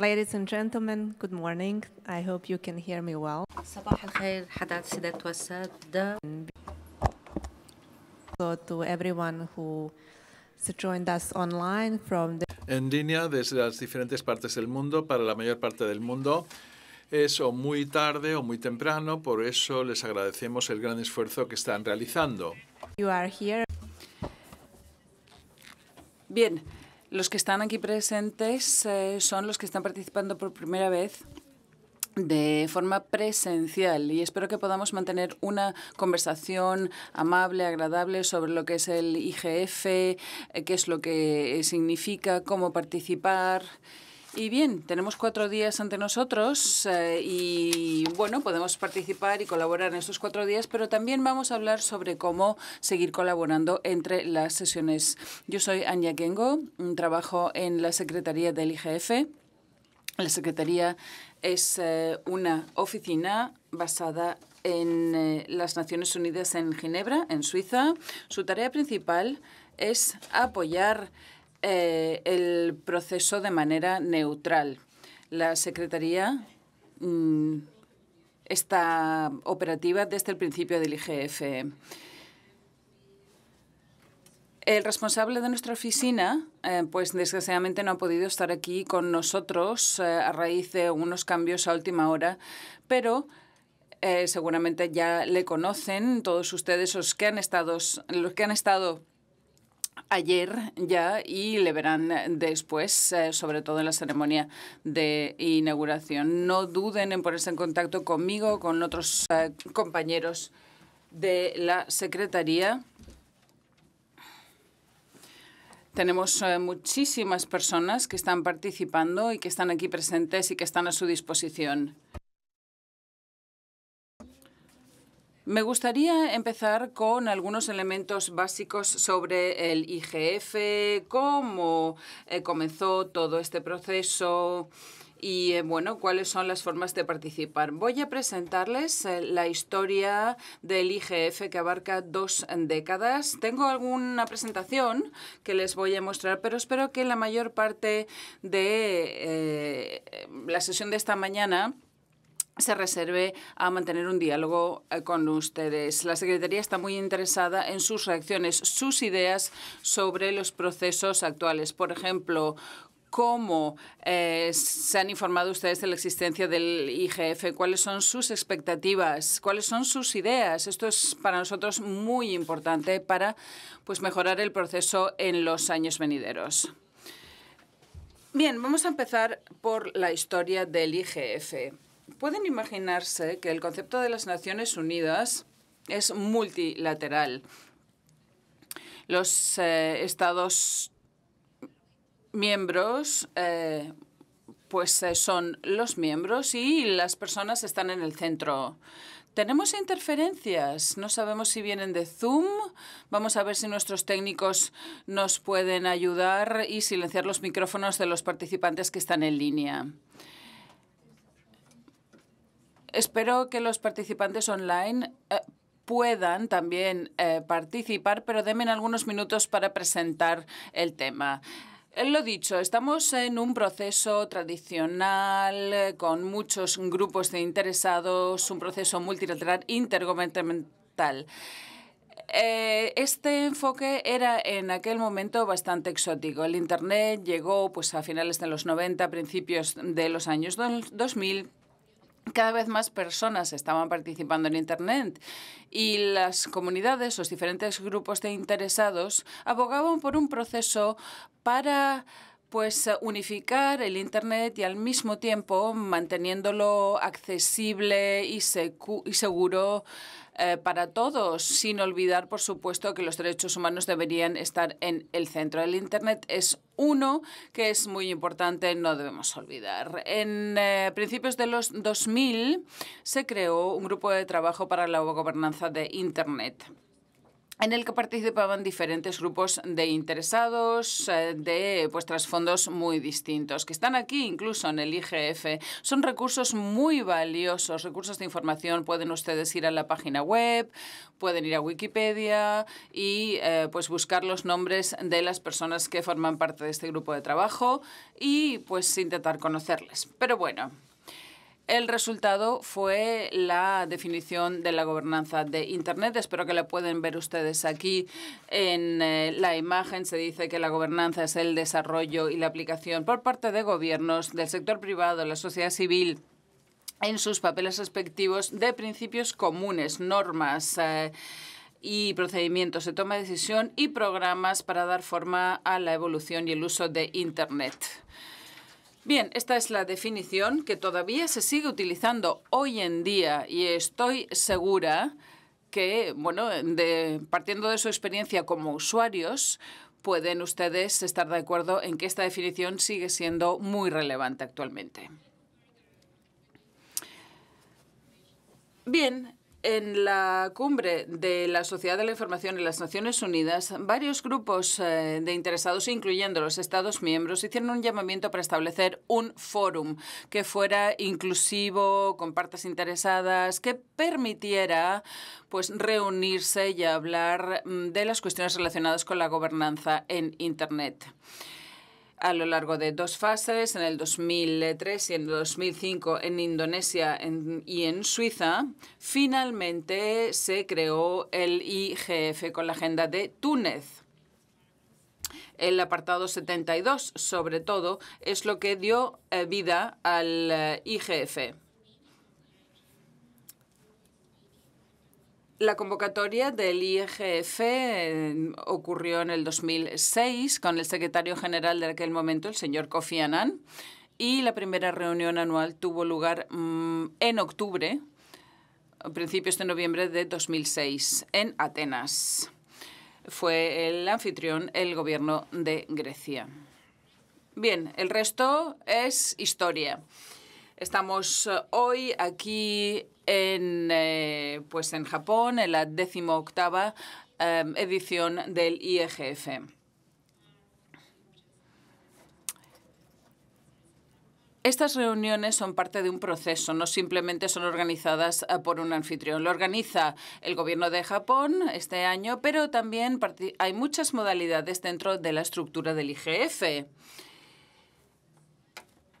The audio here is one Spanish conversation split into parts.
Ladies and gentlemen, good morning. I hope you can hear me well. صباح الخير حضرات to everyone who joined us online from the en línea desde las diferentes partes del mundo, para la mayor parte del mundo. Es o muy tarde o muy temprano, por eso les agradecemos el gran esfuerzo que están realizando. You are here. Bien, los que están aquí presentes eh, son los que están participando por primera vez de forma presencial y espero que podamos mantener una conversación amable, agradable sobre lo que es el IGF, eh, qué es lo que significa, cómo participar. Y bien, tenemos cuatro días ante nosotros eh, y bueno, podemos participar y colaborar en estos cuatro días, pero también vamos a hablar sobre cómo seguir colaborando entre las sesiones. Yo soy Anya Kengo, mm, trabajo en la Secretaría del IGF. La Secretaría es eh, una oficina basada en eh, las Naciones Unidas en Ginebra, en Suiza. Su tarea principal es apoyar eh, el proceso de manera neutral. La Secretaría mm, está operativa desde el principio del IGF. El responsable de nuestra oficina, eh, pues desgraciadamente no ha podido estar aquí con nosotros eh, a raíz de unos cambios a última hora, pero seguramente ya le conocen todos ustedes los que han estado, los que han estado ayer ya y le verán después, eh, sobre todo en la ceremonia de inauguración. No duden en ponerse en contacto conmigo, con otros eh, compañeros de la Secretaría. Tenemos eh, muchísimas personas que están participando y que están aquí presentes y que están a su disposición. Me gustaría empezar con algunos elementos básicos sobre el IGF, cómo eh, comenzó todo este proceso y eh, bueno, cuáles son las formas de participar. Voy a presentarles eh, la historia del IGF que abarca dos décadas. Tengo alguna presentación que les voy a mostrar, pero espero que la mayor parte de la sesión de esta mañana se reserve a mantener un diálogo eh, con ustedes. La Secretaría está muy interesada en sus reacciones, sus ideas sobre los procesos actuales. Por ejemplo, cómo eh, se han informado ustedes de la existencia del IGF, cuáles son sus expectativas, cuáles son sus ideas. Esto es para nosotros muy importante para pues, mejorar el proceso en los años venideros. Bien, vamos a empezar por la historia del IGF. Pueden imaginarse que el concepto de las Naciones Unidas es multilateral. Los eh, Estados miembros eh, pues eh, son los miembros y las personas están en el centro. Tenemos interferencias, no sabemos si vienen de Zoom, vamos a ver si nuestros técnicos nos pueden ayudar y silenciar los micrófonos de los participantes que están en línea. Espero que los participantes online eh, puedan también eh, participar, pero denme algunos minutos para presentar el tema. Eh, lo dicho, estamos en un proceso tradicional con muchos grupos de interesados, un proceso multilateral intergubernamental. este enfoque era en aquel momento bastante exótico. El Internet llegó pues, a finales de los 90, principios de los años 2000 cada vez más personas estaban participando en Internet y las comunidades, los diferentes grupos de interesados, abogaban por un proceso para pues unificar el Internet y al mismo tiempo manteniéndolo accesible y, seguro eh, para todos, sin olvidar, por supuesto, que los derechos humanos deberían estar en el centro. El Internet es uno que es muy importante, no debemos olvidar. En eh, principios de los 2000 se creó un grupo de trabajo para la gobernanza de Internet en el que participaban diferentes grupos de interesados eh, de pues, trasfondos muy distintos, que están aquí incluso en el IGF. Son recursos muy valiosos, recursos de información. Pueden ustedes ir a la página web, pueden ir a Wikipedia y eh, pues buscar los nombres de las personas que forman parte de este grupo de trabajo y pues intentar conocerles. Pero bueno, el resultado fue la definición de la gobernanza de Internet. Espero que la pueden ver ustedes aquí en eh, la imagen. Se dice que la gobernanza es el desarrollo y la aplicación por parte de gobiernos, del sector privado, la sociedad civil en sus papeles respectivos de principios comunes, normas. Eh, y procedimientos de toma de decisión y programas para dar forma a la evolución y el uso de Internet. Bien, esta es la definición que todavía se sigue utilizando hoy en día y estoy segura que, bueno, partiendo de su experiencia como usuarios, pueden ustedes estar de acuerdo en que esta definición sigue siendo muy relevante actualmente. Bien, en la cumbre de la Sociedad de la Información en las Naciones Unidas, varios grupos eh, de interesados, incluyendo los Estados miembros, hicieron un llamamiento para establecer un fórum que fuera inclusivo, con partes interesadas, que permitiera pues, reunirse y hablar mm, de las cuestiones relacionadas con la gobernanza en Internet a lo largo de dos fases, en el 2003 y en el 2005 en Indonesia y en Suiza, finalmente se creó el IGF con la agenda de Túnez. El apartado 72, sobre todo, es lo que dio eh, vida al eh, IGF. La convocatoria del IGF eh, ocurrió en el 2006 con el secretario general de aquel momento, el señor Kofi Annan, y la primera reunión anual tuvo lugar mm, en octubre, a principios de noviembre de 2006, en Atenas. Fue el anfitrión el gobierno de Grecia. Bien, el resto es historia. Estamos eh, hoy aquí en, eh, pues en Japón, en la decimoctava em, edición del IEGF. Estas reuniones son parte de un proceso, no simplemente son organizadas eh, por un anfitrión. Lo organiza el gobierno de Japón este año, pero también hay muchas modalidades dentro de la estructura del IGF.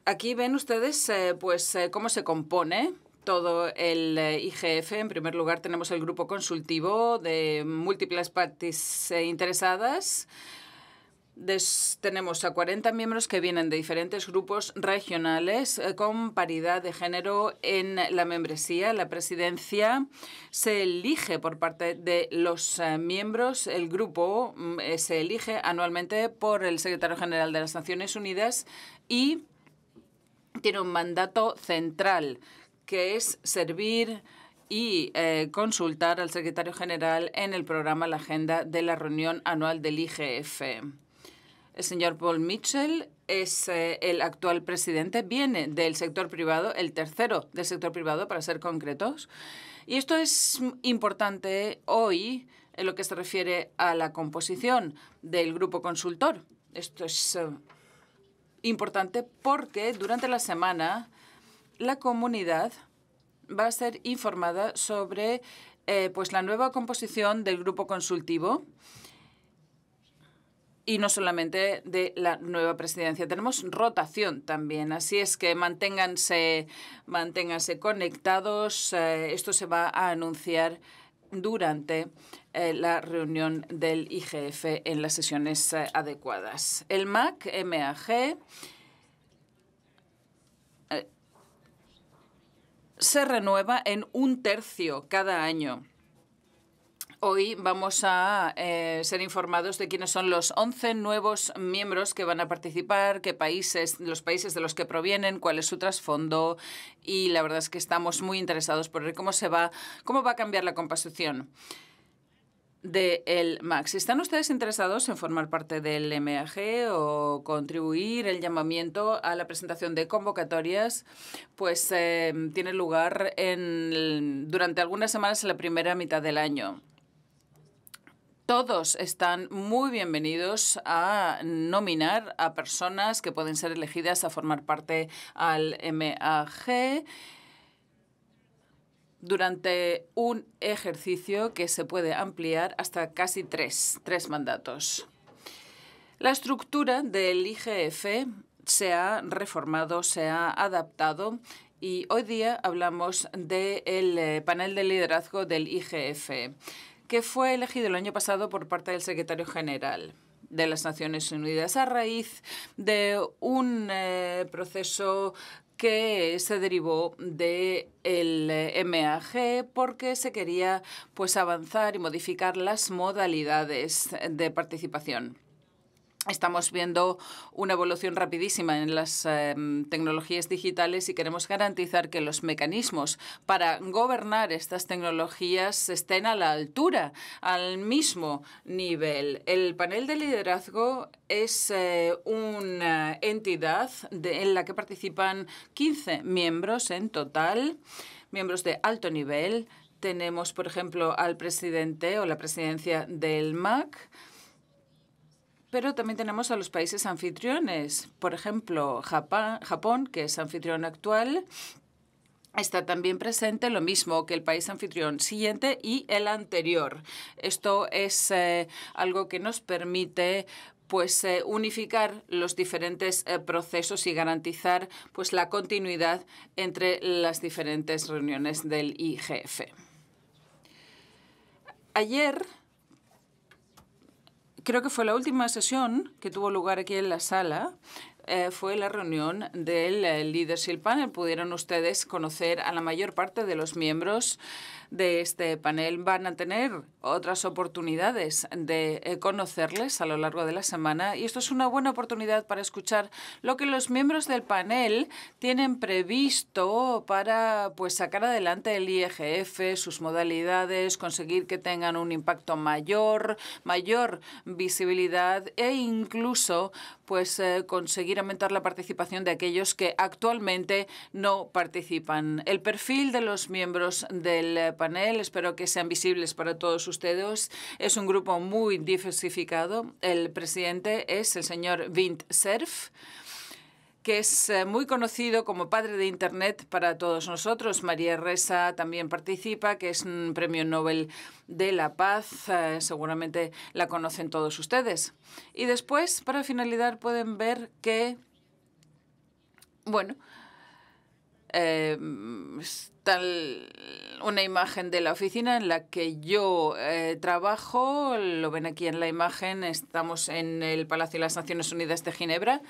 Aquí ven ustedes eh, pues, cómo se compone todo el eh, IGF. En primer lugar, tenemos el grupo consultivo de múltiples partes eh, interesadas. tenemos a 40 miembros que vienen de diferentes grupos regionales eh, con paridad de género en la membresía. La presidencia se elige por parte de los miembros. El grupo mm, se elige anualmente por el secretario general de las Naciones Unidas y tiene un mandato central que es servir y eh, consultar al secretario general en el programa La Agenda de la reunión anual del IGF. El señor Paul Mitchell es eh, el actual presidente, viene del sector privado, el tercero del sector privado, para ser concretos. Y esto es importante hoy en lo que se refiere a la composición del grupo consultor. Esto es eh, importante porque durante la semana la comunidad va a ser informada sobre eh, pues la nueva composición del grupo consultivo y no solamente de la nueva presidencia. Tenemos rotación también, así es que manténganse, manténganse conectados. Eh, esto se va a anunciar durante eh, la reunión del IGF en las sesiones adecuadas. El MAC, MAG se renueva en un tercio cada año. Hoy vamos a eh, ser informados de quiénes son los 11 nuevos miembros que van a participar, qué países, los países de los que provienen, cuál es su trasfondo y la verdad es que estamos muy interesados por ver cómo se va, cómo va a cambiar la composición de el MAX. ¿Están ustedes interesados en formar parte del MAG o contribuir el llamamiento a la presentación de convocatorias? Pues eh, tiene lugar en, durante algunas semanas en la primera mitad del año. Todos están muy bienvenidos a nominar a personas que pueden ser elegidas a formar parte al MAG durante un ejercicio que se puede ampliar hasta casi tres, mandatos. La estructura del IGF se ha reformado, se ha adaptado y hoy día hablamos del eh, panel de liderazgo del IGF, que fue elegido el año pasado por parte del secretario general de las Naciones Unidas a raíz de un eh, proceso que se derivó del eh, MAG porque se quería pues avanzar y modificar las modalidades de participación. Estamos viendo una evolución rapidísima en las em, tecnologías digitales y queremos garantizar que los mecanismos para gobernar estas tecnologías estén a la altura, al mismo nivel. El panel de liderazgo es eh, una entidad en la que participan 15 miembros en total, miembros de alto nivel. Tenemos, por ejemplo, al presidente o la presidencia del MAC pero también tenemos a los países anfitriones, por ejemplo, Japón, que es anfitrión actual, está también presente lo mismo que el país anfitrión siguiente y el anterior. Esto es eh, algo que nos permite pues eh, unificar los diferentes eh, procesos y garantizar pues la continuidad entre las diferentes reuniones del IGF. Ayer creo que fue la última sesión que tuvo lugar aquí en la sala, eh, fue la reunión del eh, Leadership Panel. Pudieron ustedes conocer a la mayor parte de los miembros de este panel van a tener otras oportunidades de eh, conocerles a lo largo de la semana y esto es una buena oportunidad para escuchar lo que los miembros del panel tienen previsto para pues sacar adelante el IGF e sus modalidades, conseguir que tengan un impacto mayor, mayor visibilidad e incluso pues eh, conseguir aumentar la participación de aquellos que actualmente no participan. El perfil de los miembros del panel. Espero que sean visibles para todos ustedes. Es un grupo muy diversificado. El presidente es el señor Vint Cerf que es eh, muy conocido como padre de Internet para todos nosotros. María Reza también participa, que es un premio Nobel de la Paz. Eh, seguramente la conocen todos ustedes. Y después, para finalizar, pueden ver que, bueno, Em, una imagen de la oficina en la que yo eh, trabajo. Lo ven aquí en la imagen. Estamos en el Palacio de las Naciones Unidas de Ginebra.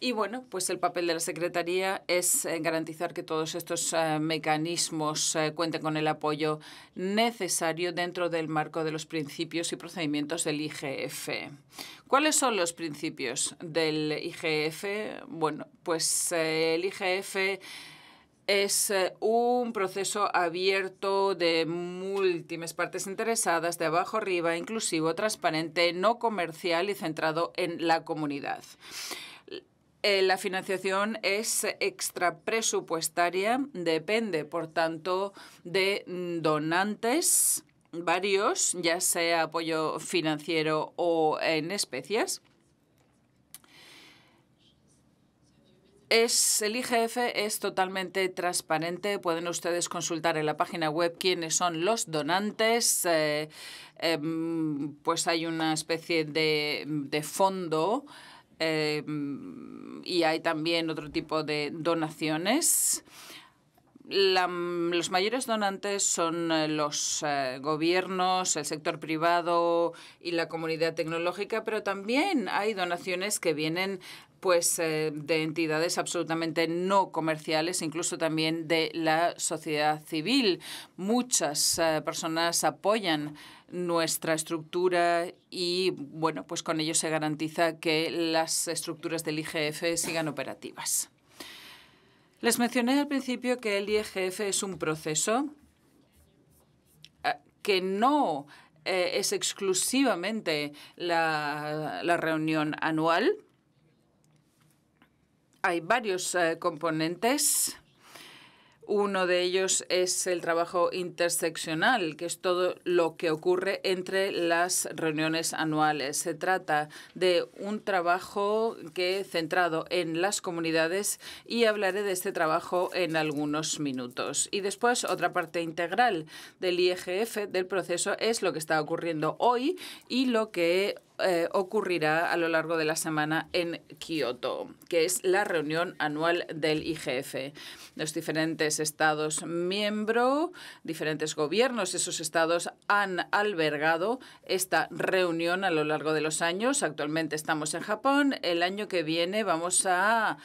Y bueno, pues el papel de la Secretaría es eh, garantizar que todos estos eh, mecanismos cuenten con el apoyo necesario dentro del marco de los principios y procedimientos del IGF. ¿Cuáles son los principios del IGF? Bueno, pues el IGF es eh, un proceso abierto de múltiples partes interesadas, de abajo arriba, inclusivo, transparente, no comercial y centrado en la comunidad. Eh, la financiación es extrapresupuestaria, depende, por tanto, de mm, donantes varios, ya sea apoyo financiero o en especias Es, el IGF es totalmente transparente. Pueden ustedes consultar en la página web quiénes son los donantes. Eh, em, pues hay una especie de, fondo em, y hay también otro tipo de donaciones. los mayores donantes son eh, los eh, gobiernos, el sector privado y la comunidad tecnológica, pero también hay donaciones que vienen pues eh, de entidades absolutamente no comerciales, incluso también de la sociedad civil. Muchas eh, personas apoyan nuestra estructura y bueno, pues con ello se garantiza que las estructuras del IGF sigan operativas. Les mencioné al principio que el IGF es un proceso eh, que no es exclusivamente la reunión anual, hay varios eh, componentes. Uno de ellos es el trabajo interseccional, que es todo lo que ocurre entre las reuniones anuales. Se trata de un trabajo que centrado en las comunidades y hablaré de este trabajo en algunos minutos. Y después otra parte integral del IEGF del proceso es lo que está ocurriendo hoy y lo que eh, ocurrirá a lo largo de la semana en Kioto, que es la reunión anual del IGF. Los diferentes estados miembro, diferentes gobiernos, esos estados han albergado esta reunión a lo largo de los años. Actualmente estamos en Japón. El año que viene vamos a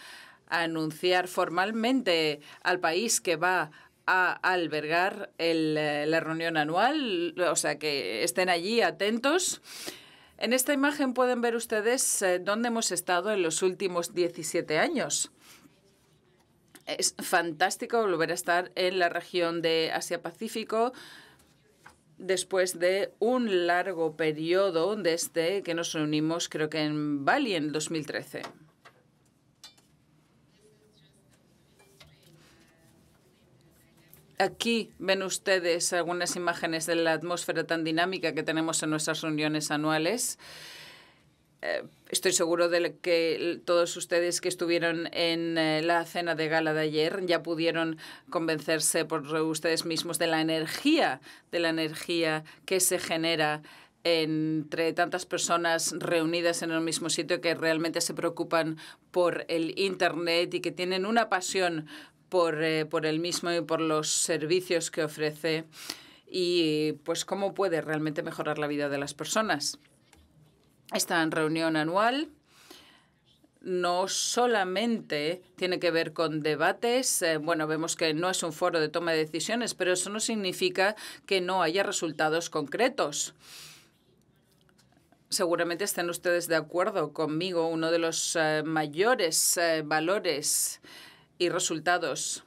anunciar formalmente al país que va a albergar eh, la reunión anual, o sea que estén allí atentos. En esta imagen pueden ver ustedes eh, dónde hemos estado en los últimos 17 años. Es fantástico volver a estar en la región de Asia-Pacífico después de un largo periodo desde este que nos reunimos, creo que en Bali en 2013. Aquí ven ustedes algunas imágenes de la atmósfera tan dinámica que tenemos en nuestras reuniones anuales. Eh, estoy seguro de que todos ustedes que estuvieron en eh, la cena de gala de ayer ya pudieron convencerse por ustedes mismos de la energía, de la energía que se genera entre tantas personas reunidas en el mismo sitio que realmente se preocupan por el Internet y que tienen una pasión eh, por, el mismo y por los servicios que ofrece y pues cómo puede realmente mejorar la vida de las personas. Esta reunión anual no solamente tiene que ver con debates, eh, bueno, vemos que no es un foro de toma de decisiones, pero eso no significa que no haya resultados concretos. Seguramente estén ustedes de acuerdo conmigo, uno de los eh, mayores valores y resultados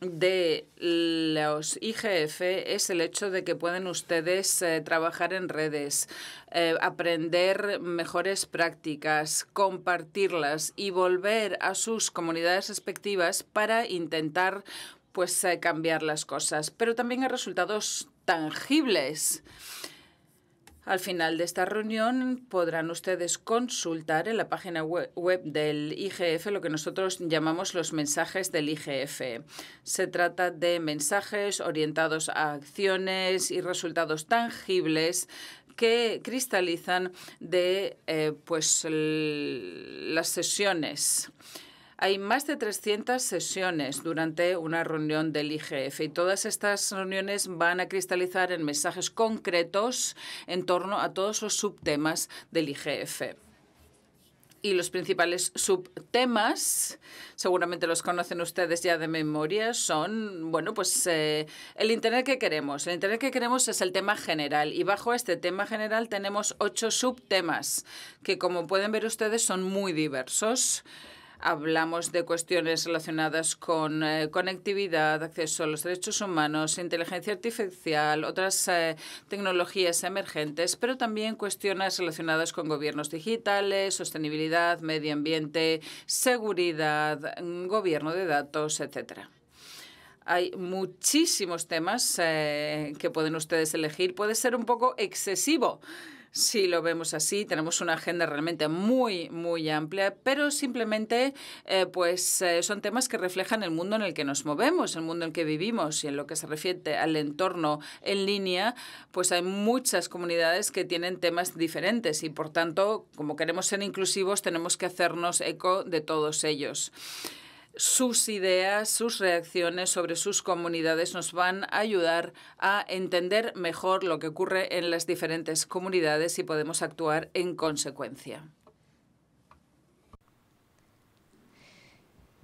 de los IGF es el hecho de que pueden ustedes eh, trabajar en redes, eh, aprender mejores prácticas, compartirlas y volver a sus comunidades respectivas para intentar pues eh, cambiar las cosas. Pero también hay resultados tangibles. Al final de esta reunión podrán ustedes consultar en la página web del IGF lo que nosotros llamamos los mensajes del IGF. Se trata de mensajes orientados a acciones y resultados tangibles que cristalizan de eh, pues, las sesiones. Hay más de 300 sesiones durante una reunión del IGF y todas estas reuniones van a cristalizar en mensajes concretos en torno a todos los subtemas del IGF y los principales subtemas, seguramente los conocen ustedes ya de memoria, son, bueno, pues eh, el Internet que queremos. El Internet que queremos es el tema general y bajo este tema general tenemos ocho subtemas que, como pueden ver ustedes, son muy diversos. Hablamos de cuestiones relacionadas con eh, conectividad, acceso a los derechos humanos, inteligencia artificial, otras eh, tecnologías emergentes, pero también cuestiones relacionadas con gobiernos digitales, sostenibilidad, medio ambiente, seguridad, mm, gobierno de datos, etcétera hay muchísimos temas eh, que pueden ustedes elegir. Puede ser un poco excesivo si lo vemos así. Tenemos una agenda realmente muy, muy amplia, pero simplemente eh, pues eh, son temas que reflejan el mundo en el que nos movemos, el mundo en el que vivimos y en lo que se refiere al entorno en línea, pues hay muchas comunidades que tienen temas diferentes y por tanto, como queremos ser inclusivos, tenemos que hacernos eco de todos ellos sus ideas, sus reacciones sobre sus comunidades nos van a ayudar a entender mejor lo que ocurre en las diferentes comunidades y podemos actuar en consecuencia.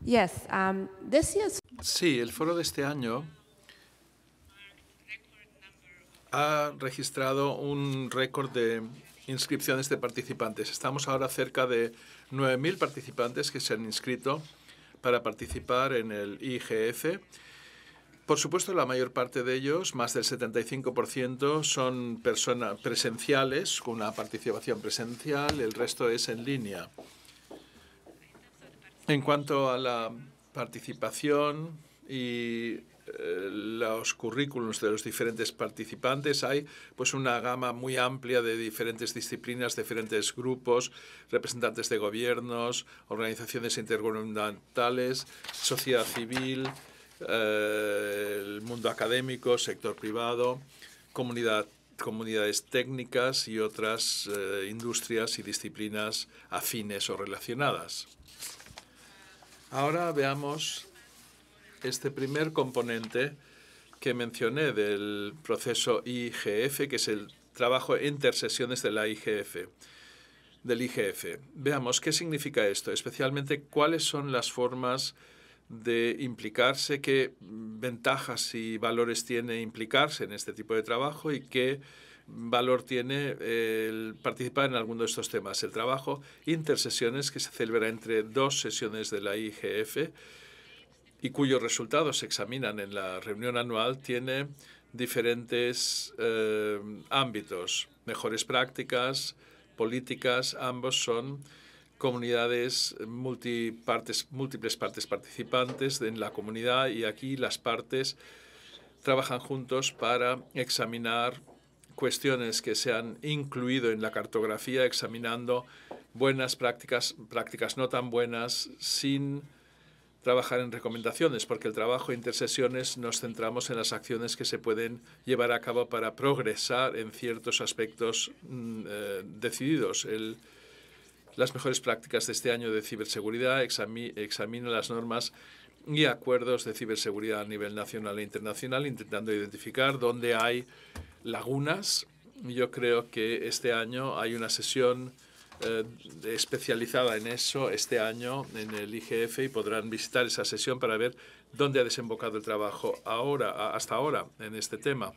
Um, sí, el foro de este año ha registrado un récord de inscripciones de participantes. Estamos ahora cerca de 9.000 participantes que se han inscrito para participar en el IGF. Por supuesto, la mayor parte de ellos, más del 75%, son personas presenciales, con una participación presencial, el resto es en línea. En cuanto a la participación y eh, los currículums de los diferentes participantes. Hay pues una gama muy amplia de diferentes disciplinas, diferentes grupos, representantes de gobiernos, organizaciones intergubernamentales, sociedad civil, eh, el mundo académico, sector privado, comunidad, comunidades técnicas y otras eh, industrias y disciplinas afines o relacionadas. Ahora veamos este primer componente que mencioné del proceso IGF, que es el trabajo e intersesiones de la IGF, del IGF. Veamos qué significa esto, especialmente cuáles son las formas de implicarse, qué ventajas y valores tiene implicarse en este tipo de trabajo y qué valor tiene eh, el participar en alguno de estos temas. El trabajo intersesiones que se celebra entre dos sesiones de la IGF y cuyos resultados se examinan en la reunión anual tiene diferentes eh, ámbitos, mejores prácticas, políticas, ambos son comunidades multipartes, múltiples partes participantes en la comunidad y aquí las partes trabajan juntos para examinar cuestiones que se han incluido en la cartografía, examinando buenas prácticas, prácticas no tan buenas, sin trabajar en recomendaciones, porque el trabajo e intersesiones nos centramos en las acciones que se pueden llevar a cabo para progresar en ciertos aspectos mm, eh, decididos. las mejores prácticas de este año de ciberseguridad examina las normas y acuerdos de ciberseguridad a nivel nacional e internacional, intentando identificar dónde hay lagunas. Yo creo que este año hay una sesión eh, especializada en eso este año en el IGF y podrán visitar esa sesión para ver dónde ha desembocado el trabajo ahora, hasta ahora en este tema.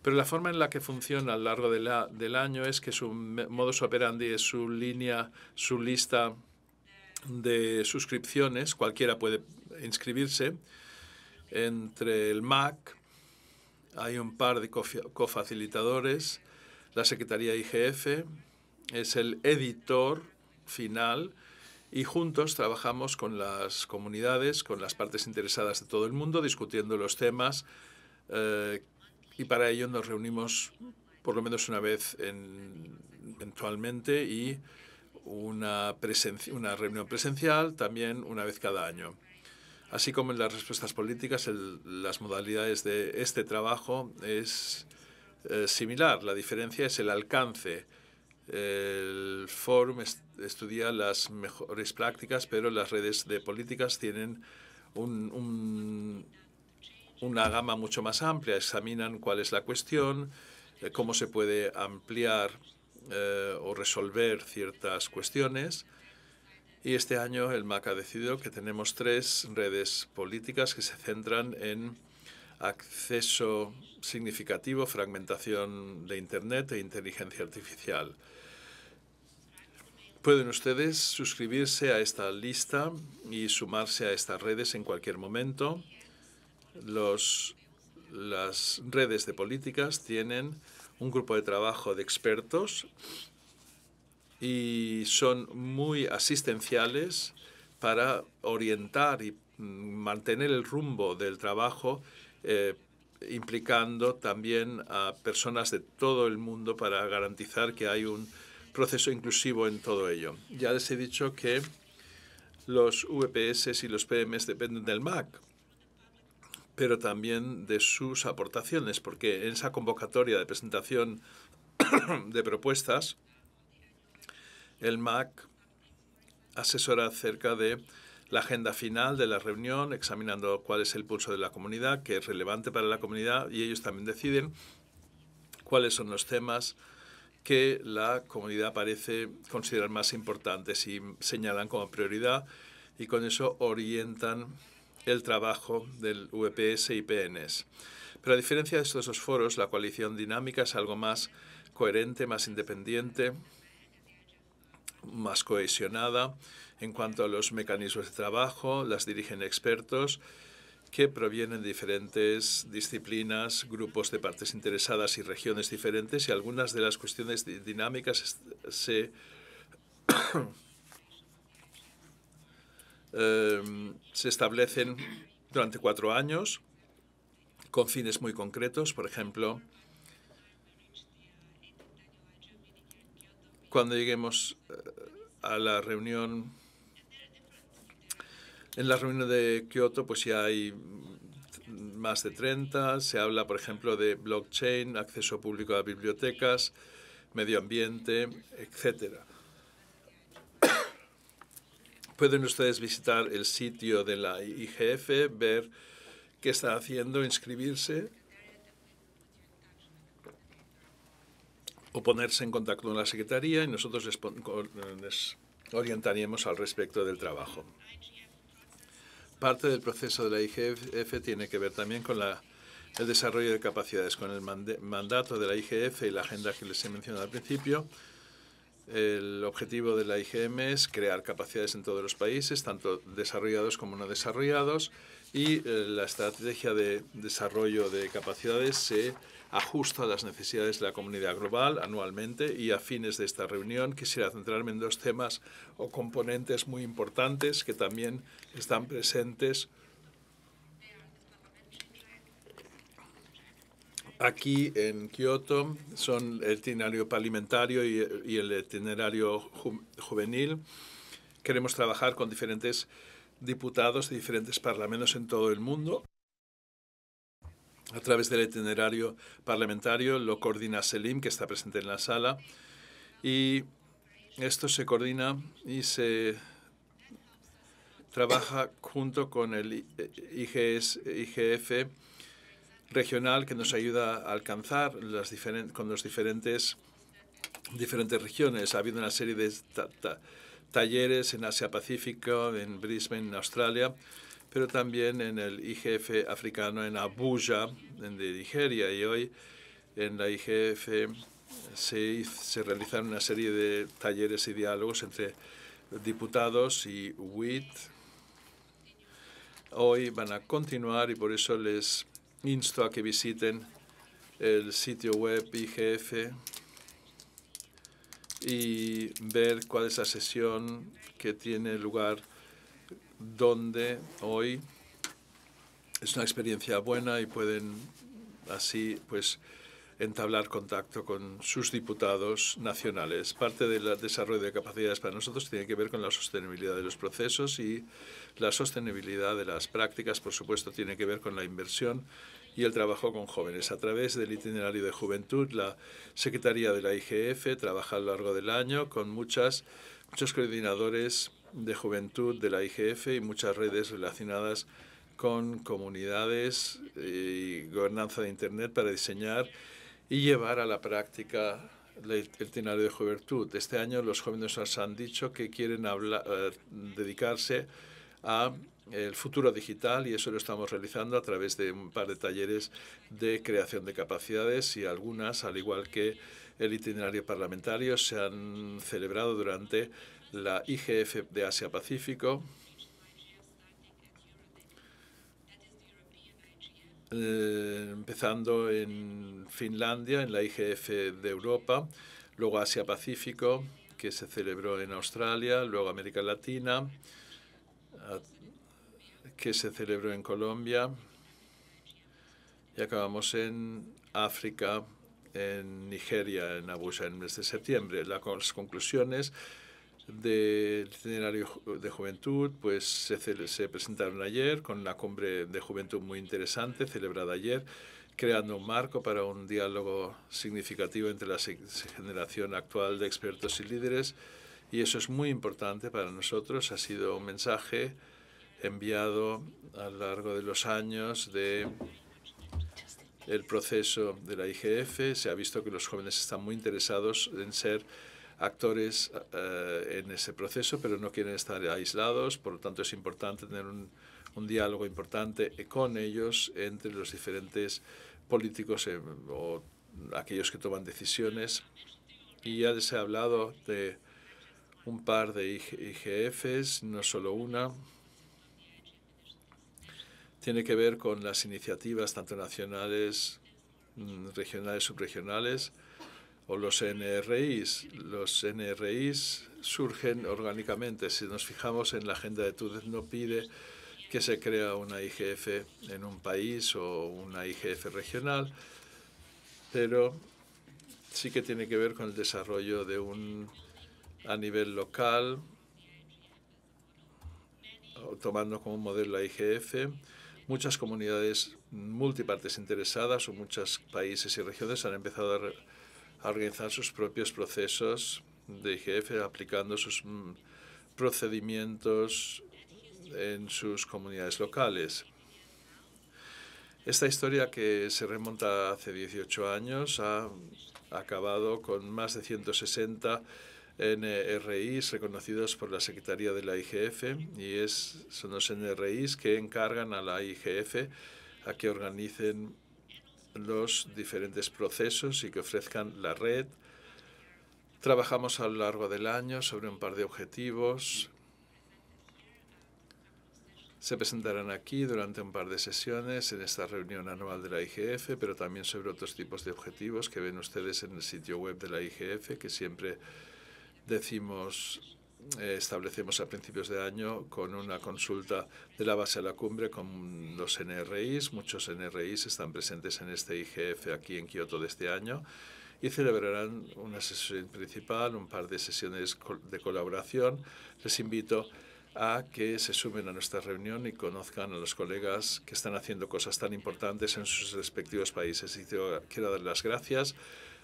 Pero la forma en la que funciona a lo largo de la, del año es que su modus operandi es su línea, su lista de suscripciones, cualquiera puede inscribirse, entre el MAC, hay un par de cofacilitadores, la Secretaría IGF, es el editor final y juntos trabajamos con las comunidades, con las partes interesadas de todo el mundo, discutiendo los temas eh, y para ello nos reunimos por lo menos una vez eventualmente y una, una reunión presencial también una vez cada año. Así como en las respuestas políticas, las modalidades de este trabajo es eh, similar. La diferencia es el alcance el forum estudia las mejores prácticas, pero las redes de políticas tienen una gama mucho más amplia. Examinan cuál es la cuestión, eh, cómo se puede ampliar eh, o resolver ciertas cuestiones. Y este año el MAC ha decidido que tenemos tres redes políticas que se centran en acceso significativo, fragmentación de Internet e inteligencia artificial. Pueden ustedes suscribirse a esta lista y sumarse a estas redes en cualquier momento. las redes de políticas tienen un grupo de trabajo de expertos y son muy asistenciales para orientar y mm, mantener el rumbo del trabajo eh, implicando también a personas de todo el mundo para garantizar que hay un proceso inclusivo en todo ello. Ya les he dicho que los VPS y los PMs dependen del MAC, pero también de sus aportaciones, porque en esa convocatoria de presentación de propuestas, el MAC asesora acerca de la agenda final de la reunión, examinando cuál es el pulso de la comunidad, qué es relevante para la comunidad, y ellos también deciden cuáles son los temas que la comunidad parece considerar más importantes y señalan como prioridad y con eso orientan el trabajo del VPS y PNS. Pero a diferencia de estos dos foros, la coalición dinámica es algo más coherente, más independiente, más cohesionada. En cuanto a los mecanismos de trabajo, las dirigen expertos que provienen de diferentes disciplinas, grupos de partes interesadas y regiones diferentes, y algunas de las cuestiones dinámicas se em, se establecen durante cuatro años con fines muy concretos, por ejemplo, cuando lleguemos eh, a la reunión, en la reunión de Kioto, pues ya hay más de 30. Se habla, por ejemplo, de blockchain, acceso público a bibliotecas, medio ambiente, etcétera. Pueden ustedes visitar el sitio de la IGF, ver qué está haciendo, inscribirse o ponerse en contacto con la Secretaría y nosotros les, orientaríamos al respecto del trabajo. Parte del proceso de la IGF tiene que ver también con el desarrollo de capacidades, con el mandato de la IGF y la agenda que les he mencionado al principio. El objetivo de la IGM es crear capacidades en todos los países, tanto desarrollados como no desarrollados, y eh, la estrategia de desarrollo de capacidades se ajusto a las necesidades de la comunidad global anualmente y a fines de esta reunión quisiera centrarme en dos temas o componentes muy importantes que también están presentes aquí en Kioto son el itinerario parlamentario y, el itinerario juvenil. Queremos trabajar con diferentes diputados de diferentes parlamentos en todo el mundo a través del itinerario parlamentario. Lo coordina Selim, que está presente en la sala. Y esto se coordina y se trabaja junto con el IGS, eh, IGF regional que nos ayuda a alcanzar las con los diferentes, diferentes regiones. Ha habido una serie de talleres en Asia Pacífico, en Brisbane, en Australia, pero también en el IGF africano en Abuja, en Nigeria. Y hoy en la IGF se, se realizan una serie de talleres y diálogos entre diputados y WIT. Hoy van a continuar y por eso les insto a que visiten el sitio web IGF y ver cuál es la sesión que tiene lugar donde hoy es una experiencia buena y pueden así pues entablar contacto con sus diputados nacionales. Parte del desarrollo de capacidades para nosotros tiene que ver con la sostenibilidad de los procesos y la sostenibilidad de las prácticas, por supuesto, tiene que ver con la inversión y el trabajo con jóvenes. A través del itinerario de juventud, la Secretaría de la IGF trabaja a lo largo del año con muchas muchos coordinadores de juventud de la IGF y muchas redes relacionadas con comunidades y gobernanza de Internet para diseñar y llevar a la práctica el itinerario de juventud. Este año los jóvenes nos han dicho que quieren hablar, eh, dedicarse a el futuro digital y eso lo estamos realizando a través de un par de talleres de creación de capacidades y algunas, al igual que el itinerario parlamentario se han celebrado durante la IGF de Asia-Pacífico, eh, empezando en Finlandia, en la IGF de Europa, luego Asia-Pacífico, que se celebró en Australia, luego América Latina, que se celebró en Colombia, y acabamos en África, en Nigeria, en Abuja, en el mes de septiembre. Las conclusiones del itinerario de juventud pues se, se presentaron ayer con una cumbre de juventud muy interesante celebrada ayer creando un marco para un diálogo significativo entre la generación actual de expertos y líderes y eso es muy importante para nosotros. Ha sido un mensaje enviado a lo largo de los años de el proceso de la IGF. Se ha visto que los jóvenes están muy interesados en ser actores eh, en ese proceso, pero no quieren estar aislados. Por lo tanto, es importante tener un, diálogo importante con ellos entre los diferentes políticos eh, o aquellos que toman decisiones. Y ya se ha hablado de un par de IGFs, no solo una, tiene que ver con las iniciativas tanto nacionales, mm, regionales, subregionales o los NRIs. Los NRIs surgen orgánicamente. Si nos fijamos en la agenda de Túnez, no pide que se crea una IGF en un país o una IGF regional, pero sí que tiene que ver con el desarrollo de un a nivel local, tomando como modelo la IGF, muchas comunidades multipartes interesadas o muchos países y regiones han empezado a, organizar sus propios procesos de IGF aplicando sus mm, procedimientos en sus comunidades locales. Esta historia que se remonta hace 18 años ha acabado con más de 160 NRIs reconocidos por la Secretaría de la IGF y es, son los NRIs que encargan a la IGF a que organicen los diferentes procesos y que ofrezcan la red. Trabajamos a lo largo del año sobre un par de objetivos. Se presentarán aquí durante un par de sesiones en esta reunión anual de la IGF, pero también sobre otros tipos de objetivos que ven ustedes en el sitio web de la IGF, que siempre decimos eh, establecemos a principios de año con una consulta de la base de la cumbre con los NRIs. Muchos NRIs están presentes en este IGF aquí en Kioto de este año y celebrarán una sesión principal, un par de sesiones de colaboración. Les invito a que se sumen a nuestra reunión y conozcan a los colegas que están haciendo cosas tan importantes en sus respectivos países. Y quiero dar las gracias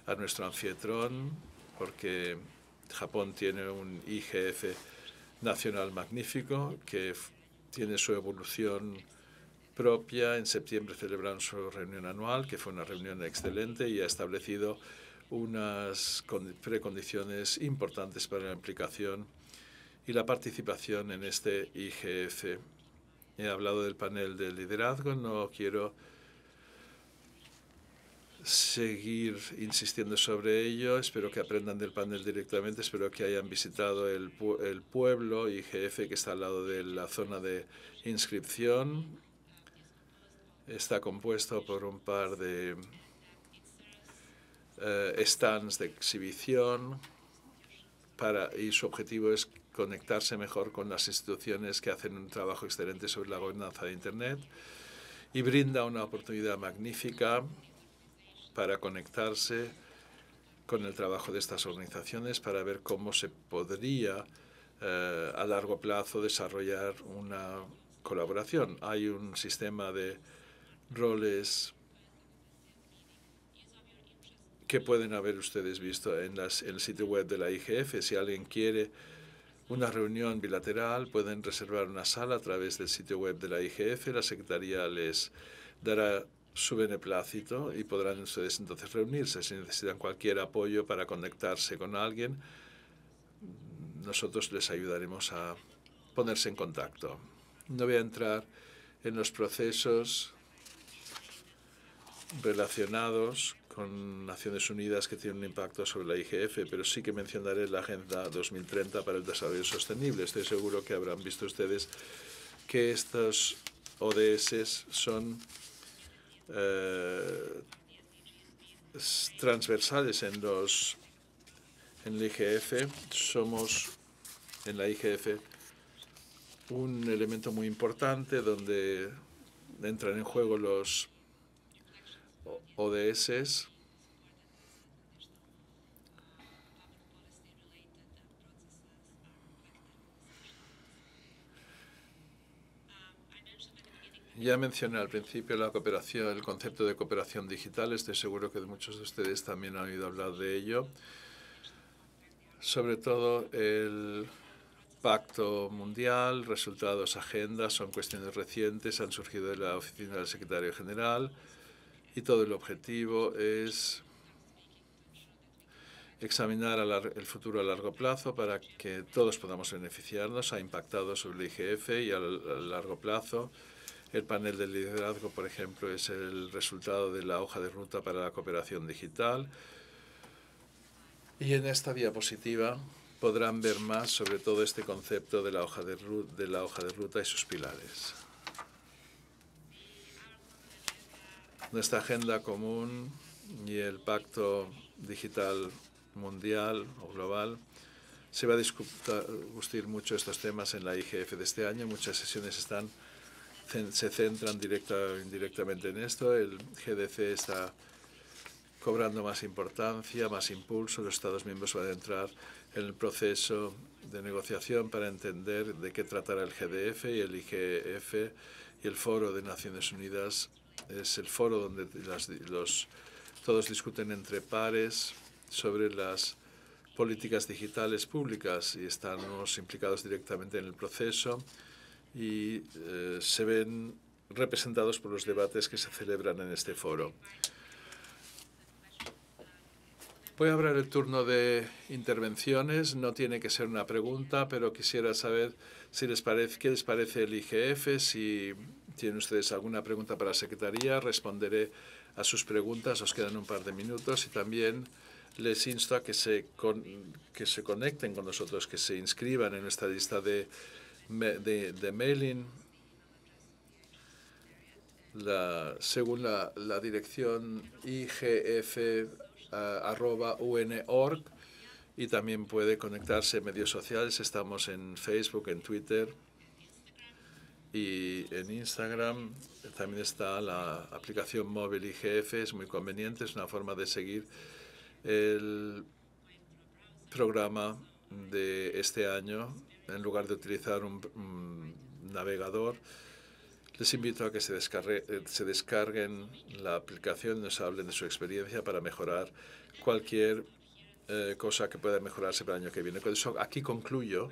a nuestro anfitrión porque Japón tiene un IGF nacional magnífico que tiene su evolución propia. En septiembre celebraron su reunión anual, que fue una reunión excelente y ha establecido unas precondiciones importantes para la implicación y la participación en este IGF. He hablado del panel de liderazgo, no quiero seguir insistiendo sobre ello. Espero que aprendan del panel directamente, espero que hayan visitado el, el pueblo IGF que está al lado de la zona de inscripción. Está compuesto por un par de eh, stands de exhibición para, y su objetivo es conectarse mejor con las instituciones que hacen un trabajo excelente sobre la gobernanza de Internet y brinda una oportunidad magnífica para conectarse con el trabajo de estas organizaciones para ver cómo se podría eh, a largo plazo desarrollar una colaboración. Hay un sistema de roles que pueden haber ustedes visto en, en el sitio web de la IGF. Si alguien quiere una reunión bilateral, pueden reservar una sala a través del sitio web de la IGF. La Secretaría les dará su beneplácito y podrán ustedes entonces reunirse. Si necesitan cualquier apoyo para conectarse con alguien, nosotros les ayudaremos a ponerse en contacto. No voy a entrar en los procesos relacionados con Naciones Unidas que tienen un impacto sobre la IGF, pero sí que mencionaré la Agenda 2030 para el Desarrollo Sostenible. Estoy seguro que habrán visto ustedes que estos ODS son eh, transversales en los en la IGF somos en la IGF un elemento muy importante donde entran en juego los ODS Ya mencioné al principio la cooperación, el concepto de cooperación digital. Estoy seguro que muchos de ustedes también han oído hablar de ello. Sobre todo el Pacto Mundial, resultados, agendas, son cuestiones recientes, han surgido de la oficina del secretario general y todo el objetivo es examinar el futuro a largo plazo para que todos podamos beneficiarnos. Ha impactado sobre el IGF y a largo plazo. El panel de liderazgo, por ejemplo, es el resultado de la hoja de ruta para la cooperación digital. Y en esta diapositiva podrán ver más sobre todo este concepto de la hoja de, de, la hoja de ruta y sus pilares. Nuestra agenda común y el pacto digital mundial o global se va a discutir mucho estos temas en la IGF de este año. Muchas sesiones están se centran directa o indirectamente en esto. El GDC está cobrando más importancia, más impulso. Los Estados miembros van a entrar en el proceso de negociación para entender de qué tratará el GDF y el IGF y el Foro de Naciones Unidas. Es el foro donde todos discuten entre pares sobre las políticas digitales públicas y estamos implicados directamente en el proceso y eh, se ven representados por los debates que se celebran en este foro. Voy a abrir el turno de intervenciones. No tiene que ser una pregunta, pero quisiera saber si les parece, qué les parece el IGF, si tienen ustedes alguna pregunta para la Secretaría, responderé a sus preguntas, os quedan un par de minutos y también les insto a que se, que se conecten con nosotros, que se inscriban en esta lista de de, de la, según la, la dirección igf.un.org y también puede conectarse en medios sociales. Estamos en Facebook, en Twitter y en Instagram. También está la aplicación móvil IGF, es muy conveniente, es una forma de seguir el programa de este año en lugar de utilizar un, navegador, les invito a que eh, se, descarguen la aplicación nos hablen de su experiencia para mejorar cualquier eh, cosa que pueda mejorarse para el año que viene. Con eso aquí concluyo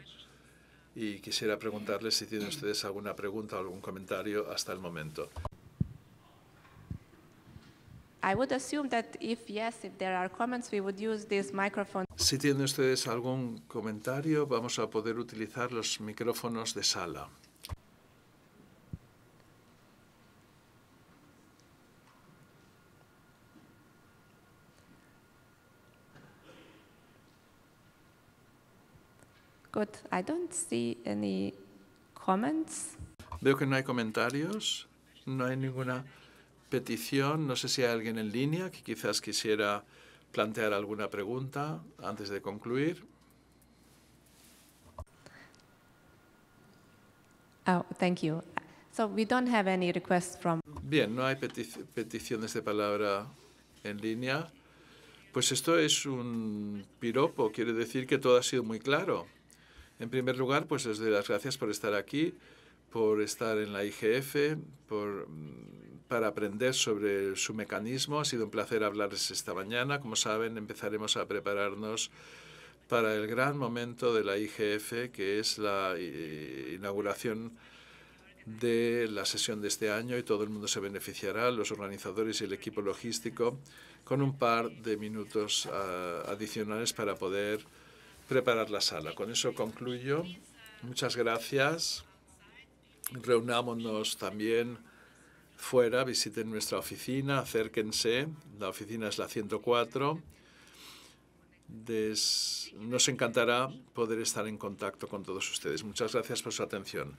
y quisiera preguntarles si tienen ustedes alguna pregunta o algún comentario hasta el momento. Si tienen ustedes algún comentario, vamos a poder utilizar los micrófonos de sala. Good. I don't see any comments. Veo que no hay comentarios, no hay ninguna petición. No sé si hay alguien en línea que quizás quisiera plantear alguna pregunta antes de concluir. Oh, thank you. So we don't Bien, no hay peticiones de palabra en línea. Pues esto es un piropo, quiere decir que todo ha sido muy claro. En primer lugar, pues les doy las gracias por estar aquí, por estar en la IGF, por mm, para aprender sobre su mecanismo. Ha sido un placer hablarles esta mañana. Como saben, empezaremos a prepararnos para el gran momento de la IGF, que es la eh, inauguración de la sesión de este año y todo el mundo se beneficiará, los organizadores y el equipo logístico, con un par de minutos ah, adicionales para poder preparar la sala. Con eso concluyo. Muchas gracias. Reunámonos también fuera, visiten nuestra oficina, acérquense. La oficina es la 104. Nos encantará poder estar en contacto con todos ustedes. Muchas gracias por su atención.